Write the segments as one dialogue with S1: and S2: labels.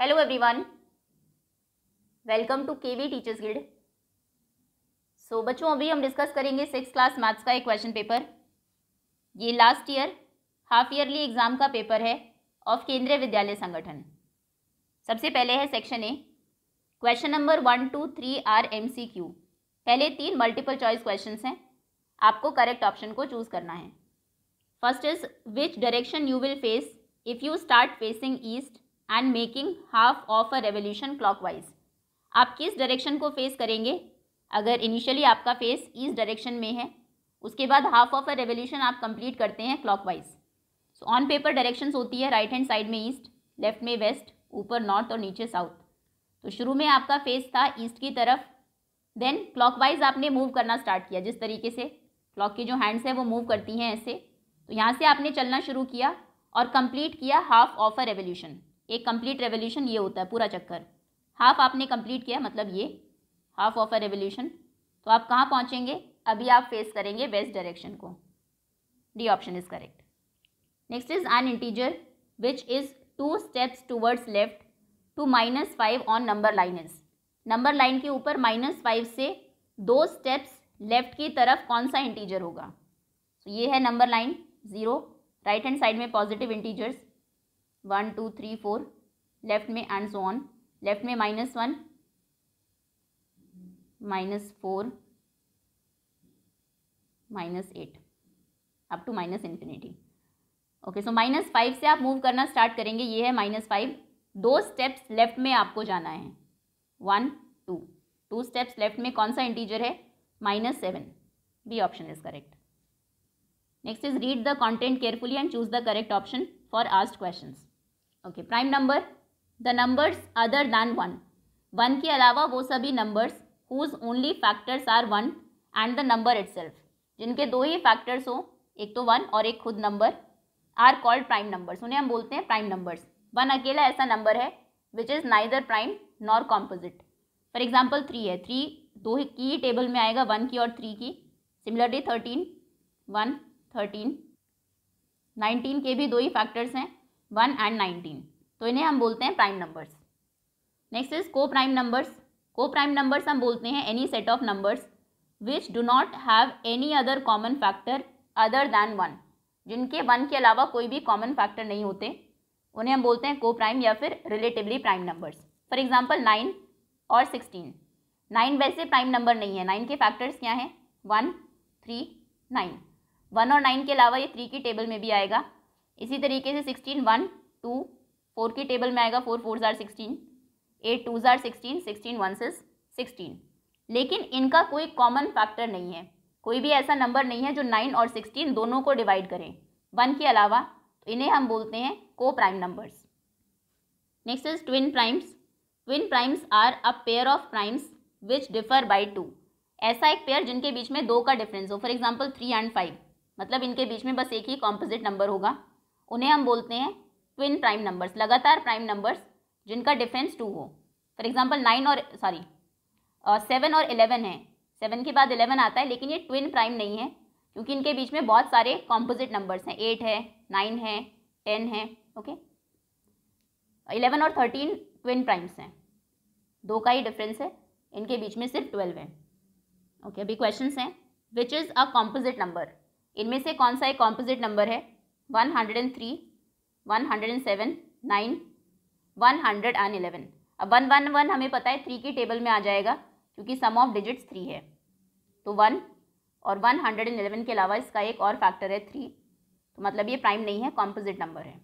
S1: Hello everyone welcome to KV teachers guild so बच्चों अभी हम डिस्कस करेंगे सिक्स क्लास मैथ्स का एक क्वेश्चन पेपर ये last year half yearly exam का पेपर है ऑफ केंद्रीय विद्यालय संगठन सबसे पहले है section A question number one two three are M C Q पहले तीन मल्टीपल चॉइस क्वेश्चन हैं आपको करेक्ट ऑप्शन को चूज़ करना है first is which direction you will face if you start facing east and making half of a revolution clockwise आप किस direction को फेस करेंगे अगर इनिशियली आपका फेस इस डायरेक्शन में है उसके बाद हाफ ऑफ अ रेवोल्यूशन आप कंप्लीट करते हैं clockwise so on paper directions होती है राइट हैंड साइड में ईस्ट लेफ्ट में वेस्ट ऊपर नॉर्थ और नीचे साउथ तो शुरू में आपका फेस था ईस्ट की तरफ देन क्लॉकवाइज आपने मूव करना स्टार्ट किया जिस तरीके से क्लॉक की जो हैंड्स हैं वो मूव करती हैं ऐसे तो यहाँ से आपने चलना शुरू किया और कंप्लीट किया हाफ ऑफ अ रेवोल्यूशन एक कंप्लीट रेवोल्यूशन ये होता है पूरा चक्कर हाफ आपने कंप्लीट किया मतलब ये हाफ ऑफ अ रेवोल्यूशन तो आप कहाँ पहुँचेंगे अभी आप फेस करेंगे वेस्ट डायरेक्शन को D option is correct next is an integer which is two steps towards left to minus five on number line is number line के ऊपर माइनस फाइव से दो स्टेप्स लेफ्ट की तरफ कौन सा इंटीजर होगा so, ये है number line zero right hand side में positive integers one two three four left में एंड सो ऑन लेफ्ट में minus one minus four minus eight up to minus infinity okay so minus five से आप move करना start करेंगे ये है minus five दो स्टेप्स लेफ्ट में आपको जाना है one two two steps left में कौन सा इंटीजर है minus seven B option is correct next is read the content carefully and choose the correct option for आस्ट question okay prime number the numbers other than one one के अलावा वो सभी numbers whose only factors are one and the number it जिनके दो ही factors हो एक तो वन और एक खुद number are called prime numbers उन्हें हम बोलते हैं प्राइम नंबर्स वन अकेला ऐसा नंबर है which is neither prime nor composite for example three है थ्री दो की टेबल में आएगा वन की और थ्री की similarly thirteen one thirteen nineteen के भी दो ही फैक्टर्स हैं वन एंड नाइनटीन तो इन्हें हम बोलते हैं prime numbers next is co prime numbers co prime numbers हम बोलते हैं any set of numbers which do not have any other common factor other than one जिनके वन के अलावा कोई भी कॉमन फैक्टर नहीं होते उन्हें हम बोलते हैं को प्राइम या फिर relatively prime numbers for example nine और सिक्सटीन नाइन वैसे प्राइम नंबर नहीं है नाइन के फैक्टर्स क्या हैं वन थ्री नाइन वन और नाइन के अलावा ये थ्री की टेबल में भी आएगा इसी तरीके से सिक्सटीन वन टू फोर की टेबल में आएगा four four are sixteen eight two are sixteen sixteen one says sixteen लेकिन इनका कोई कॉमन फैक्टर नहीं है कोई भी ऐसा नंबर नहीं है जो नाइन और सिक्सटीन दोनों को डिवाइड करें वन के अलावा तो इन्हें हम बोलते हैं co prime numbers next is twin primes twin primes are a pair of primes which differ by two ऐसा एक पेयर जिनके बीच में दो का डिफरेंस हो for example three and five मतलब इनके बीच में बस एक ही कॉम्पोजिट नंबर होगा उन्हें हम बोलते हैं ट्विन प्राइम नंबर्स लगातार प्राइम नंबर्स जिनका डिफरेंस टू हो फॉर एग्जाम्पल नाइन और सॉरी सेवन और इलेवन है सेवन के बाद इलेवन आता है लेकिन ये ट्विन प्राइम नहीं है क्योंकि इनके बीच में बहुत सारे कॉम्पोजिट नंबर्स हैं एट है नाइन है टेन है ओके इलेवन और थर्टीन ट्विन प्राइम्स हैं दो का ही डिफरेंस है इनके बीच में सिर्फ ट्वेल्व है ओके okay, अभी क्वेश्चन हैं which is a composite number इनमें से कौन सा एक कॉम्पोजिट नंबर है one hundred and three one hundred and seven nine one hundred and eleven अब वन वन वन हमें पता है थ्री के टेबल में आ जाएगा क्योंकि सम ऑफ डिजिट्स थ्री है तो वन और वन हंड्रेड एंड इलेवन के अलावा इसका एक और फैक्टर है थ्री तो मतलब ये प्राइम नहीं है कॉम्पोजिट नंबर है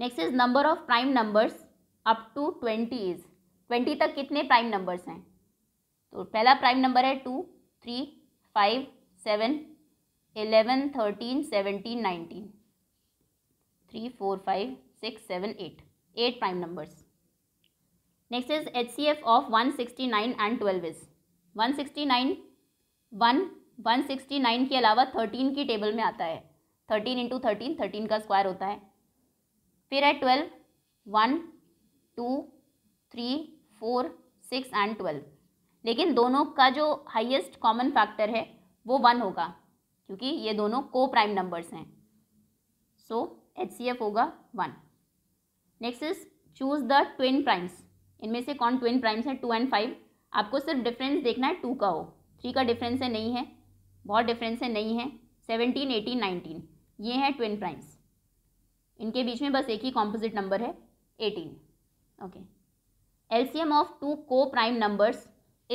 S1: next is number of prime numbers up to twenty is twenty तक कितने प्राइम नंबर्स हैं तो पहला प्राइम नंबर है two three five seven eleven thirteen seventeen nineteen three four five six seven eight eight prime numbers next is H C F of one sixty nine and twelve is one sixty nine one one sixty nine के अलावा thirteen की table में आता है thirteen into thirteen thirteen का square होता है फिर है twelve one two three four six and twelve लेकिन दोनों का जो हाइएस्ट कॉमन फैक्टर है वो वन होगा क्योंकि ये दोनों को प्राइम नंबर्स हैं सो एच सी एफ होगा one next is choose the twin primes इनमें से कौन ट्विन प्राइम्स हैं टू एंड फाइव आपको सिर्फ डिफरेंस देखना है टू का हो थ्री का डिफरेंस है नहीं है बहुत डिफरेंस है नहीं है सेवनटीन एटीन नाइनटीन ये हैं ट्विन प्राइम्स इनके बीच में बस एक ही कॉम्पोजिट नंबर है eighteen okay LCM of two co prime numbers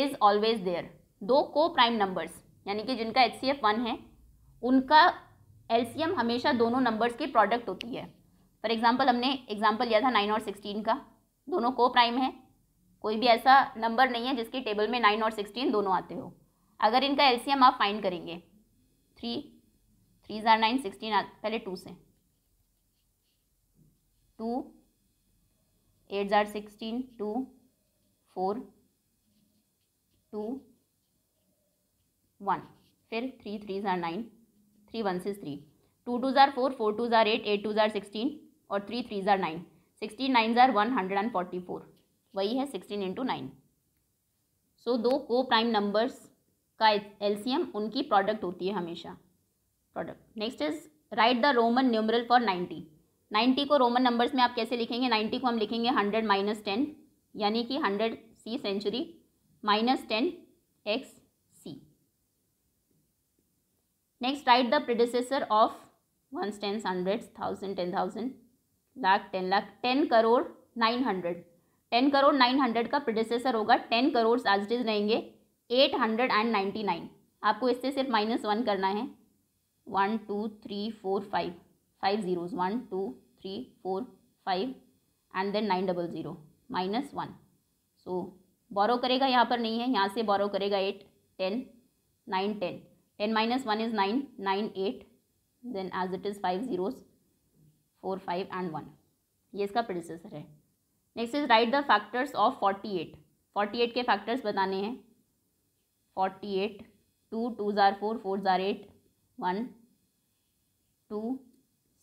S1: is always there दो को प्राइम नंबर्स यानी कि जिनका एच सी एफ वन है उनका एलसीएम हमेशा दोनों नंबर्स के प्रोडक्ट होती है फॉर एग्जाम्पल हमने एग्जाम्पल लिया था नाइन और सिक्सटीन का दोनों को प्राइम है कोई भी ऐसा नंबर नहीं है जिसके टेबल में नाइन और सिक्सटीन दोनों आते हो अगर इनका एलसीएम आप फाइंड करेंगे three three are nine sixteen पहले टू से two eight are sixteen two four two one फिर three three are nine three one six three two two are four four two are eight eight two are sixteen और three three are nine sixteen nine are one hundred and forty four वही है sixteen into nine so दो को prime numbers का LCM उनकी product होती है हमेशा product next is right the Roman numeral for ninety ninety को रोमन नंबर्स में आप कैसे लिखेंगे नाइन्टी को हम लिखेंगे हंड्रेड माइनस टेन यानी कि hundred C century minus ten X next right the predecessor of ones tens hundred thousand ten thousand lakh ten lakh ten crore nine hundred ten crore nine hundred का प्रोडिसेसर होगा टेन करोड़ आज डिज रहेंगे eight hundred and ninety nine आपको इससे सिर्फ minus one करना है one two three four five five zeros one two three four five and then nine double zero minus one so borrow करेगा यहाँ पर नहीं है यहाँ से बोरो करेगा eight ten nine ten 10 minus 1 is 9, 9, 8. Then as it is 5 zeros, 4, 5 and 1. ये इसका प्रोसेसर है next is right the factors of 48. 48 के फैक्टर्स बताने हैं 48, 2, 2 ज़ार 4, 4 ज़ार 8, 1, 2,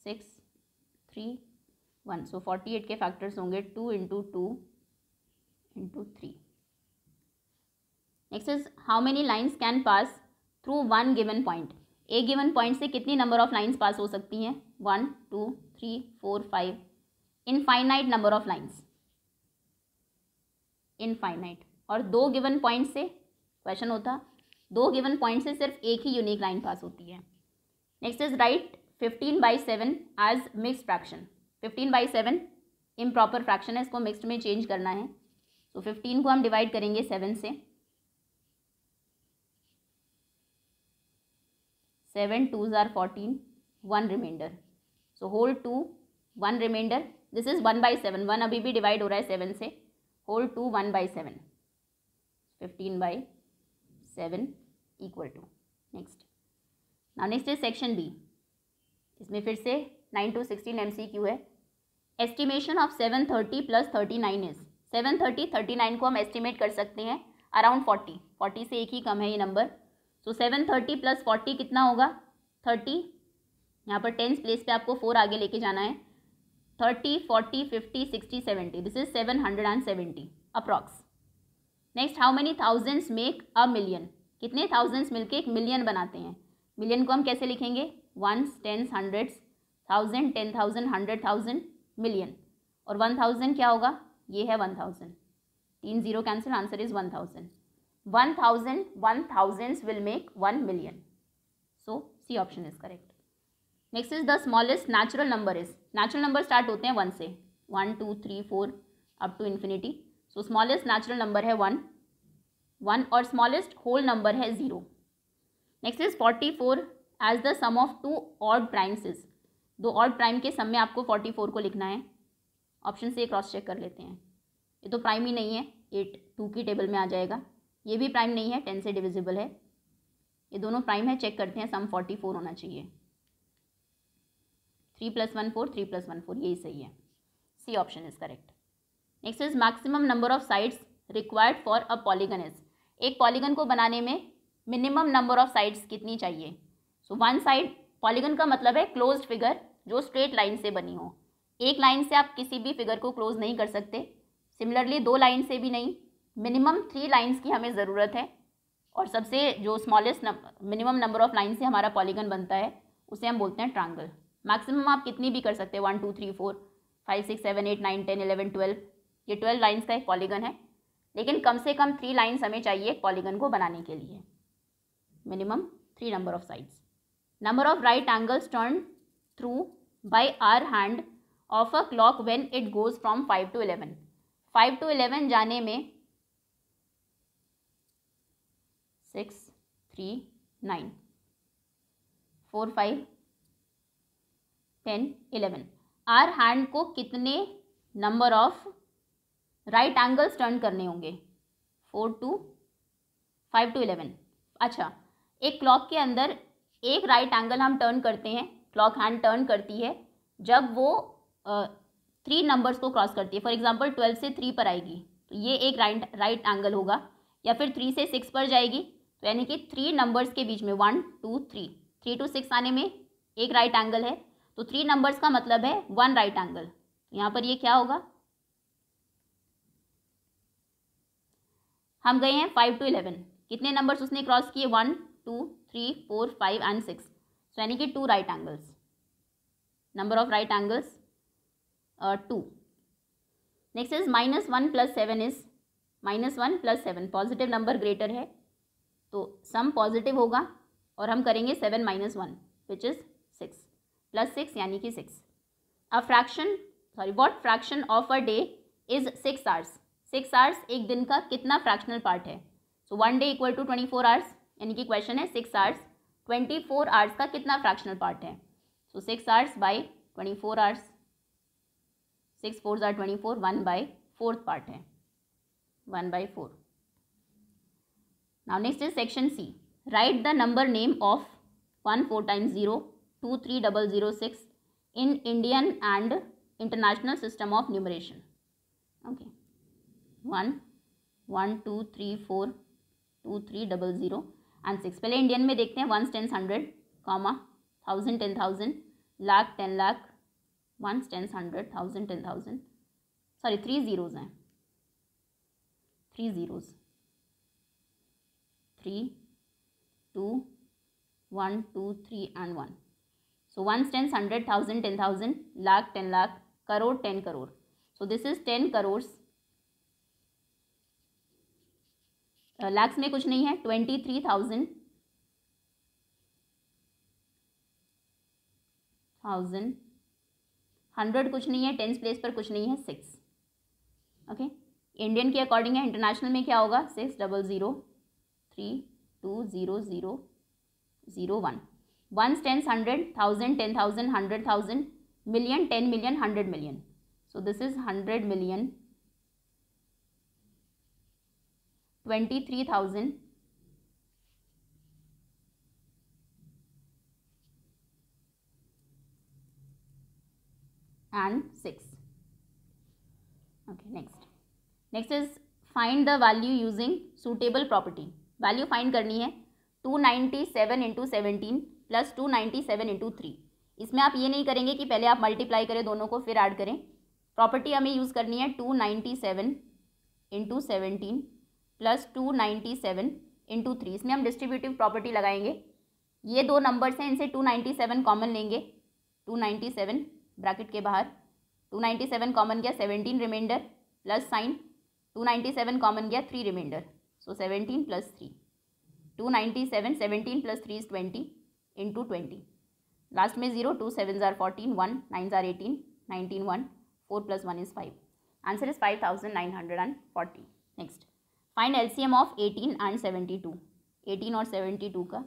S1: 6, 3, 1. सो so 48 के फैक्टर्स होंगे 2 into two into three next is how many lines can pass through one given point a given point से कितनी नंबर ऑफ लाइंस पास हो सकती हैं one two three four five infinite number of lines infinite और दो given point से question होता दो गिवन पॉइंट से सिर्फ एक ही यूनिक लाइन पास होती है next is right fifteen by seven as mixed fraction fifteen by seven improper fraction है इसको मिक्सड में चेंज करना है तो so, फिफ्टीन को हम डिवाइड करेंगे सेवन से seven twos are fourteen one remainder so whole two one remainder this is one by seven one अभी भी डिवाइड हो रहा है सेवन से whole two one by seven fifteen by seven equal to next ना next is section B इसमें फिर से nine to sixteen M C Q है estimation of seven thirty plus thirty nine is seven thirty thirty nine को हम estimate कर सकते हैं अराउंड फोर्टी फोर्टी से एक ही कम है ये number so seven thirty plus forty कितना होगा थर्टी यहाँ पर टेंथ प्लेस पे आपको फोर आगे लेके जाना है thirty forty fifty sixty seventy this is seven hundred and seventy approx next how many thousands make a million कितने थाउजेंड्स मिलके एक मिलियन बनाते हैं मिलियन को हम कैसे लिखेंगे ones tens hundreds thousand ten thousand hundred thousand million और वन थाउजेंड क्या होगा ये है वन थाउजेंड तीन zero cancel answer is one thousand one thousand one thousand will make one million so C option is correct next is the smallest natural number is natural number start होते हैं one से one two three four up to infinity so smallest natural number है one one और smallest whole number है zero next is forty four as the sum of two odd primes is दो odd prime के sum में आपको forty four को लिखना है ऑप्शन से क्रॉस चेक कर लेते हैं ये तो प्राइम ही नहीं है एट टू की टेबल में आ जाएगा ये भी प्राइम नहीं है टेन से डिविजिबल है ये दोनों प्राइम है चेक करते हैं सम फोर्टी फोर होना चाहिए three plus one four three plus one four यही सही है C option is correct next is maximum number of sides required for a polygon is एक पॉलीगन को बनाने में मिनिमम नंबर ऑफ साइड्स कितनी चाहिए सो वन साइड पॉलीगन का मतलब है क्लोज फिगर जो स्ट्रेट लाइन से बनी हो एक लाइन से आप किसी भी फिगर को क्लोज नहीं कर सकते सिमिलरली दो लाइन से भी नहीं मिनिमम थ्री लाइंस की हमें ज़रूरत है और सबसे जो smallest minimum number of line से हमारा पॉलीगन बनता है उसे हम बोलते हैं ट्रांगल मैक्सिमम आप कितनी भी कर सकते हैं one two three four five six seven eight nine ten eleven twelve ये ट्वेल्व लाइन्स का एक पॉलीगन है लेकिन कम से कम थ्री लाइन्स हमें चाहिए एक पॉलीगन को बनाने के लिए minimum three number of sides number of right angles turn through by hour hand of a clock when it goes from five to eleven five to eleven जाने में six three nine four five ten eleven hour hand को कितने number of right angles turn करने होंगे four two five to eleven अच्छा एक clock के अंदर एक राइट एंगल हम टर्न करते हैं क्लॉक हैंड टर्न करती है जब वो थ्री uh, नंबर्स को क्रॉस करती है फॉर एग्जांपल ट्वेल्व से थ्री पर आएगी तो ये एक राइट राइट एंगल होगा या फिर थ्री से सिक्स पर जाएगी तो यानी कि थ्री नंबर्स के बीच में one two three three to six आने में एक राइट एंगल है तो थ्री नंबर्स का मतलब है वन राइट एंगल यहाँ पर ये क्या होगा हम गए हैं फाइव टू इलेवन कितने नंबर्स उसने क्रॉस किए one two three four five and six so यानी कि two right angles number of right angles two next is minus one plus seven is minus one plus seven positive number greater है तो sum positive होगा और हम करेंगे seven minus one which is six plus six यानी कि six a fraction sorry what fraction of a day is six hours six hours एक दिन का कितना फ्रैक्शनल पार्ट है so one day equal to twenty four hours यानी कि question है six hours twenty four hours का कितना फ्रैक्शनल पार्ट है so six hours by twenty four hours six four are twenty four one by fourth part है one by four now next is section c write the number name of 1 4 times 0 2 3 double 0 6 in indian and international system of numeration okay 1 1 2 3 4 2 3 double 0 and six पहले Indian में देखते हैं one tens hundred comma thousand ten thousand lakh ten lakh one tens hundred thousand ten thousand sorry three zeros हैं three zeros one two three and one and one So hundred thousand ten thousand lakh, ten lakh, crore, ten crore. So this is ten crores. Lakhs uh, में कुछ नहीं है twenty three thousand thousand hundred कुछ नहीं है tenth place पर कुछ नहीं है सिक्स ओके इंडियन के अकॉर्डिंग है इंटरनेशनल में क्या होगा six double zero three, two, zero, zero, zero, one. Ones, tens, hundred, thousand, ten thousand, hundred thousand, million, ten million, hundred million. So this is hundred million, twenty-three thousand, and 6 okay next next is find the value using suitable property value find करनी है two ninety seven into seventeen plus two ninety seven into three इसमें आप ये नहीं करेंगे कि पहले आप मल्टीप्लाई करें दोनों को फिर ऐड करें प्रॉपर्टी हमें यूज़ करनी है two ninety seven into seventeen plus two ninety seven into three इसमें हम डिस्ट्रीब्यूटिव प्रॉपर्टी लगाएंगे ये दो नंबर्स हैं इनसे टू नाइन्टी सेवन कॉमन लेंगे टू नाइन्टी सेवन ब्रैकेट के बाहर टू नाइन्टी सेवन कॉमन गया seventeen remainder plus sign two ninety seven common गया three remainder so seventeen plus three two ninety seven seventeen plus three is twenty in two twenty last में zero two seven are fourteen one nine are eighteen nineteen one four plus one is five answer is five thousand nine hundred and forty next find L C M of eighteen and seventy two eighteen और seventy two का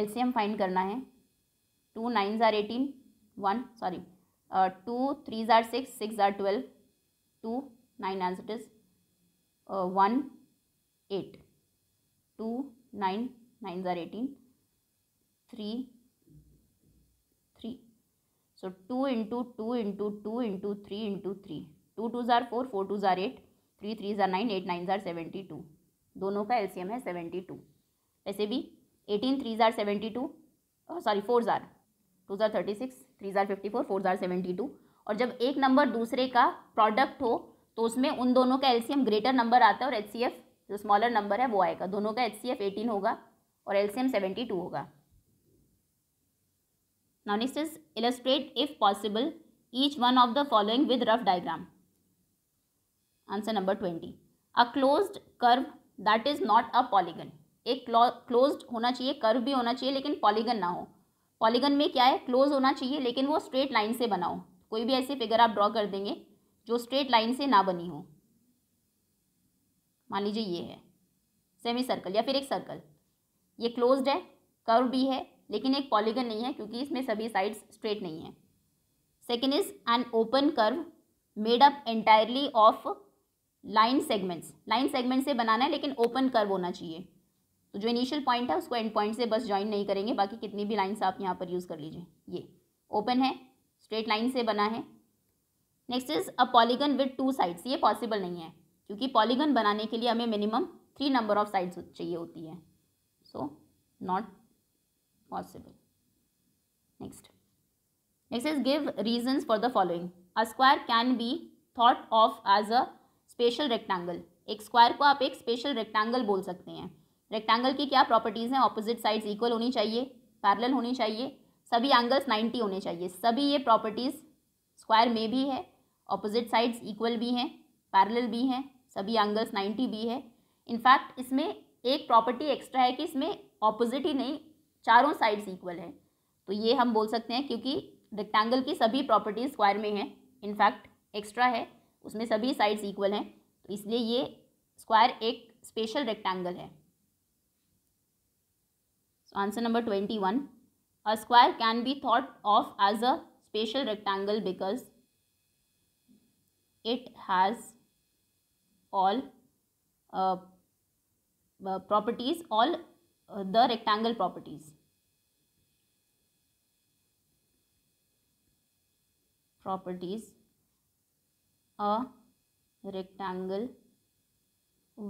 S1: L C M find करना है two nine are eighteen one sorry two three are six six are twelve two nine answer is one eight two nine nine are eighteen three three so two into two into two into three into three two two are four four two are eight three three are nine eight nine are seventy two दोनों का LCM है seventy two वैसे भी eighteen three are seventy two sorry four are two are thirty six three are fifty four four are seventy two और जब एक number दूसरे का प्रोडक्ट हो तो उसमें उन दोनों का एलसीएम ग्रेटर नंबर आता है और एचसीएफ जो स्मॉलर नंबर है वो आएगा दोनों का एच सी एफ एटीन होगा और L C M seventy two होगा now next is illustrate if possible each one of the following with rough diagram answer number twenty a closed curve that is not a polygon एक closed होना चाहिए curve भी होना चाहिए लेकिन polygon ना हो पॉलीगन में क्या है क्लोज होना चाहिए लेकिन वो स्ट्रेट लाइन से बना हो कोई भी ऐसी फिगर आप ड्रॉ कर देंगे जो स्ट्रेट लाइन से ना बनी हो मान लीजिए ये है सेमी सर्कल या फिर एक सर्कल ये क्लोज्ड है कर्व भी है लेकिन एक पॉलीगन नहीं है क्योंकि इसमें सभी साइड्स स्ट्रेट नहीं है second is an open curve made up entirely of line segments line segment से बनाना है लेकिन ओपन कर्व होना चाहिए तो जो इनिशियल पॉइंट है उसको एंड पॉइंट से बस ज्वाइन नहीं करेंगे बाकी कितनी भी लाइन्स आप यहाँ पर यूज़ कर लीजिए ये ओपन है स्ट्रेट लाइन से बना है next is a polygon with two sides ये पॉसिबल नहीं है क्योंकि पॉलीगन बनाने के लिए हमें minimum three number of sides चाहिए होती है so not possible next next is give reason for the following a square can be thought of as a special rectangle एक स्क्वायर को आप एक स्पेशल रेक्टेंगल बोल सकते हैं रेक्टेंगल की क्या प्रॉपर्टीज़ हैं ऑपोजिट साइड्स इक्वल होनी चाहिए पैरेलल होनी चाहिए सभी एंगल्स 90 होने चाहिए सभी ये प्रॉपर्टीज़ स्क्वायर में भी है ऑपोजिट साइड्स इक्वल भी हैं पैरेलल भी हैं सभी एंगल्स 90 बी है इनफैक्ट इसमें एक प्रॉपर्टी एक्स्ट्रा है कि इसमें ऑपोजिट ही नहीं चारों साइड्स इक्वल है तो ये हम बोल सकते हैं क्योंकि रेक्टेंगल की सभी प्रॉपर्टी स्क्वायर में है इनफैक्ट एक्स्ट्रा है उसमें सभी साइड्स इक्वल हैं तो इसलिए ये स्क्वायर एक स्पेशल रेक्टेंगल है so answer number twenty one a square can be thought of as a special rectangle because it has all uh, uh, properties all uh, the rectangle properties properties a rectangle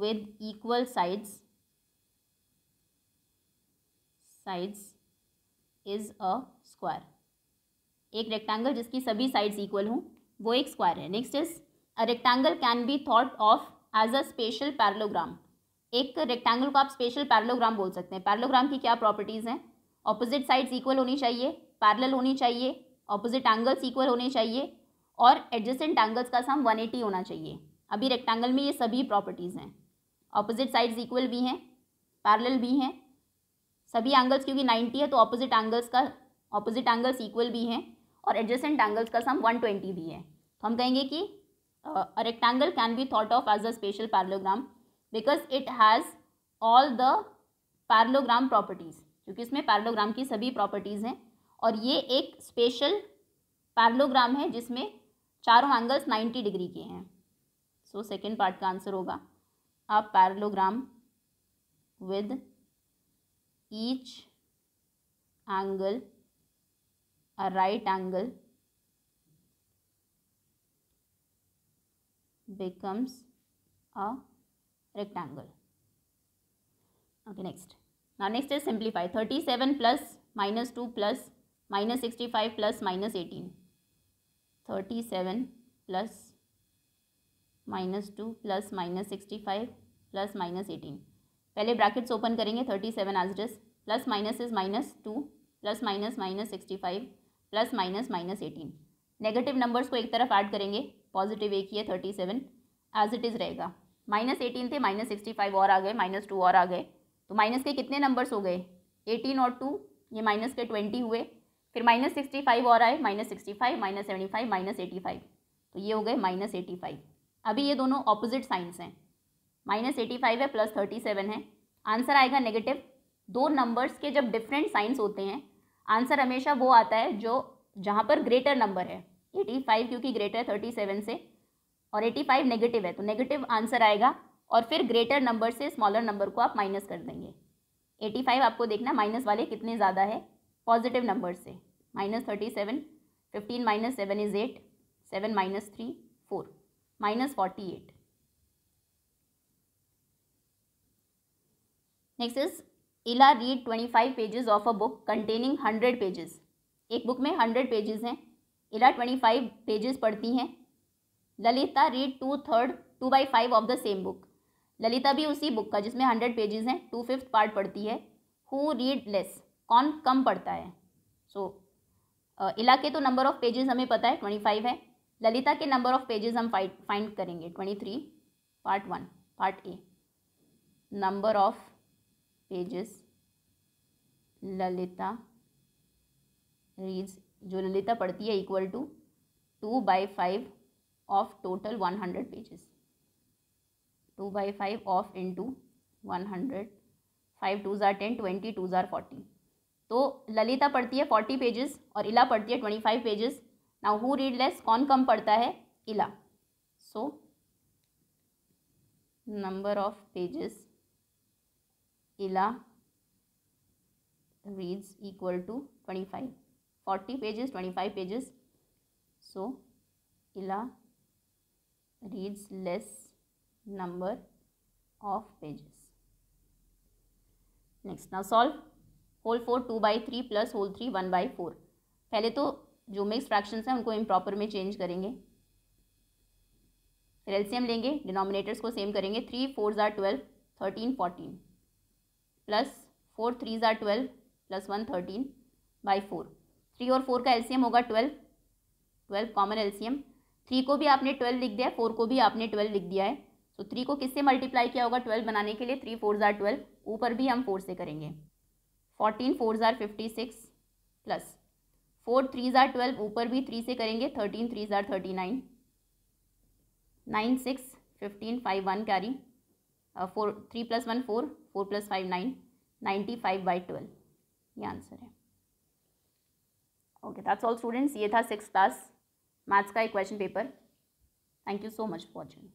S1: with equal sides sides is a square एक rectangle जिसकी सभी sides equal हों वो एक square है next is a rectangle can be thought of as a special parallelogram एक rectangle को आप स्पेशल पैरलोग्राम बोल सकते हैं पैरलोग्राम की क्या प्रॉपर्टीज़ हैं ऑपोजिट साइड्स इक्वल होनी चाहिए पैरेलल होनी चाहिए ऑपोजिट एंगल्स इक्वल होने चाहिए और एडजस्टेंट एंगल्स का सम 180 होना चाहिए अभी रेक्टेंगल में ये सभी प्रॉपर्टीज़ हैं ऑपोजिट साइड्स इक्वल भी हैं पैरल भी हैं सभी एंगल्स क्योंकि नाइन्टी है तो ऑपोजिट एंगल्स का ऑपोजिट एंगल्स इक्वल भी हैं और एडजस्टेंट एंगल्स का सम वन भी है तो हम कहेंगे कि uh, a rectangle can be thought of as a spatial parallelogram because it has all the parallelogram properties क्योंकि इसमें parallelogram की सभी properties हैं और ये एक spatial parallelogram है जिसमें चारों angles 90 degree के हैं so second part का answer होगा a parallelogram with each angle a right angle becomes a rectangle. Okay, next. Now next is simplify. Thirty-seven plus minus two plus minus sixty-five plus minus eighteen. Thirty-seven plus minus two plus minus sixty-five plus minus eighteen. पहले brackets open करेंगे thirty seven adds plus minus is minus two plus minus minus sixty five plus minus minus eighteen negative numbers को एक तरफ add करेंगे positive एक ही है thirty seven as it is रहेगा माइनस एटीन थे माइनस सिक्सटी फाइव और आ गए माइनस टू और आ गए तो माइनस के कितने नंबर्स हो गए एटीन और टू ये माइनस के ट्वेंटी हुए फिर माइनस सिक्सटी फाइव और आए minus sixty five minus seventy five minus eighty five तो ये हो गए माइनस एटी फाइव अभी ये दोनों ऑपोजिट साइंस हैं माइनस एटी फाइव है प्लस थर्टी सेवन है आंसर आएगा नेगेटिव दो नंबर्स के जब डिफरेंट साइंस होते हैं आंसर हमेशा वो आता है जो जहाँ पर ग्रेटर नंबर है 85 क्योंकि ग्रेटर 37 से और 85 नेगेटिव है तो नेगेटिव आंसर आएगा और फिर ग्रेटर नंबर से स्मॉलर नंबर को आप माइनस कर देंगे 85 आपको देखना माइनस वाले कितने ज़्यादा है पॉजिटिव नंबर से minus thirty seven fifteen minus seven is eight seven minus three four minus forty eight next is Ila read twenty five pages of a book containing hundred pages एक बुक में hundred pages हैं Ila twenty five pages पढ़ती हैं Lalita read two third two by five of the same book Lalita भी उसी book का जिसमें hundred pages हैं टू फिफ्थ पार्ट पढ़ती है हु रीड लेस कौन कम पढ़ता है सो so, इला के तो नंबर ऑफ पेजेस हमें पता है ट्वेंटी फाइव है ललिता के नंबर ऑफ पेजेस हम फाइंड फाइंड करेंगे twenty three part one part a number of pages Lalita reads जो ललिता पढ़ती है equal to two by five of total one hundred pages two by five of into one hundred five two are ten twenty two are forty तो ललिता पढ़ती है forty pages और इला पढ़ती है twenty five pages now who read less कौन कम पढ़ता है Ila so number of pages Ila equal to twenty five 40 pages 25 pages so ila reads less number of pages next now solve whole four two by three plus whole three one by four पहले तो जो mix fractions हैं उनको improper में change करेंगे फिर एल्सियम लेंगे denominators को सेम करेंगे three four are twelve thirteen fourteen plus four three are twelve plus one thirteen by four three और फोर का एलसीएम होगा twelve twelve common LCM three को भी आपने ट्वेल्व लिख दिया है फोर को भी आपने ट्वेल्व लिख दिया है सो तो थ्री को किससे मल्टीप्लाई किया होगा ट्वेल्व बनाने के लिए थ्री फोर ज़ार ट्वेल्व ऊपर भी हम फोर से करेंगे fourteen four are fifty six plus four three are twelve ऊपर भी थ्री से करेंगे thirteen three are thirty nine nine six fifteen five one carry four three plus one four four plus five nine ninety five by twelve ये answer है okay that's all students ये था six class maths का एक question paper thank you so much for watching